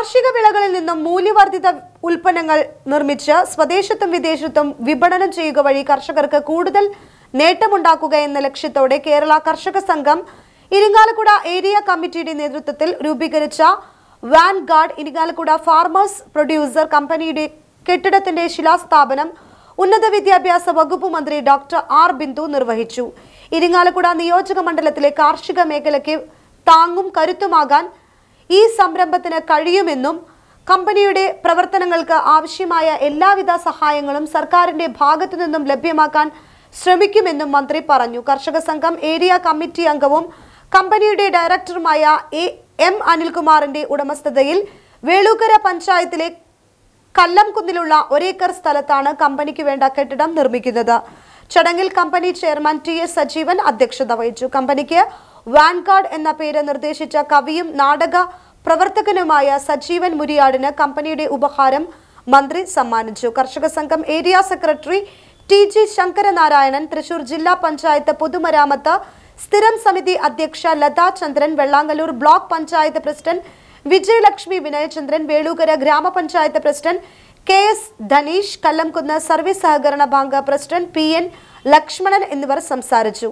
കാർഷിക വിളകളിൽ നിന്നും മൂല്യവർദ്ധിത ഉൽപ്പന്നങ്ങൾ നിർമ്മിച്ച് സ്വദേശത്തും വിദേശത്തും വിപണനം ചെയ്യുക വഴി കർഷകർക്ക് കൂടുതൽ നേട്ടമുണ്ടാക്കുക എന്ന ലക്ഷ്യത്തോടെ കേരള കർഷക സംഘം ഇരിങ്ങാലക്കുട ഏരിയ കമ്മിറ്റിയുടെ നേതൃത്വത്തിൽ രൂപീകരിച്ച vanguard Irinjalakuda farmers producer കമ്പനിയുടെ കെട്ടിടത്തിന്റെ ശിലാസ്ഥാപനം ഉന്നത വിദ്യാഭ്യാസ വകുപ്പ് മന്ത്രി ഡോക്ടർ ആർ ബിന്ദു നിർവഹിച്ചു ഇരിങ്ങാലക്കുട നിയോജക മണ്ഡലത്തിലെ കാർഷിക മേഖലയ്ക്ക് താങ്ങും കരുത്തുമാകാൻ ഈ സംരംഭത്തിന് കഴിയുമെന്നും കമ്പനിയുടെ പ്രവർത്തനങ്ങൾക്ക് ആവശ്യമായ എല്ലാവിധ സഹായങ്ങളും സർക്കാരിന്റെ ഭാഗത്തു നിന്നും ലഭ്യമാക്കാൻ ശ്രമിക്കുമെന്നും മന്ത്രി പറഞ്ഞു കർഷക സംഘം ഏരിയ കമ്മിറ്റി അംഗവും കമ്പനിയുടെ ഡയറക്ടറുമായ എ എം അനിൽകുമാറിന്റെ ഉടമസ്ഥതയിൽ വേളൂക്കര പഞ്ചായത്തിലെ കല്ലംകുന്നിലുള്ള ഒരേക്കർ സ്ഥലത്താണ് കമ്പനിക്ക് വേണ്ട കെട്ടിടം നിർമ്മിക്കുന്നത് ചടങ്ങിൽ company chairman T S Sajeevan അധ്യക്ഷത വഹിച്ചു കമ്പനിക്ക് വാൻകാർഡ് എന്ന പേര് നിർദ്ദേശിച്ച കവിയും നാടക പ്രവർത്തകനുമായ സജീവൻ മുരിയാടിന് കമ്പനിയുടെ ഉപഹാരം മന്ത്രി സമ്മാനിച്ചു കർഷക സംഘം area secretary T G Sankaranarayanan Thrissur ജില്ലാ പഞ്ചായത്ത് പൊതുമരാമത്ത് സ്ഥിരം സമിതി അധ്യക്ഷ ലതാ ചന്ദ്രൻ വെള്ളാങ്കലൂർ ബ്ലോക്ക് പഞ്ചായത്ത് പ്രസിഡന്റ് വിജയലക്ഷ്മി വിനയചന്ദ്രൻ വേളൂകര ഗ്രാമപഞ്ചായത്ത് president K S Dhaneesh Kallamkunnu service സഹകരണ bank president P N Lakshmanan എന്നിവർ സംസാരിച്ചു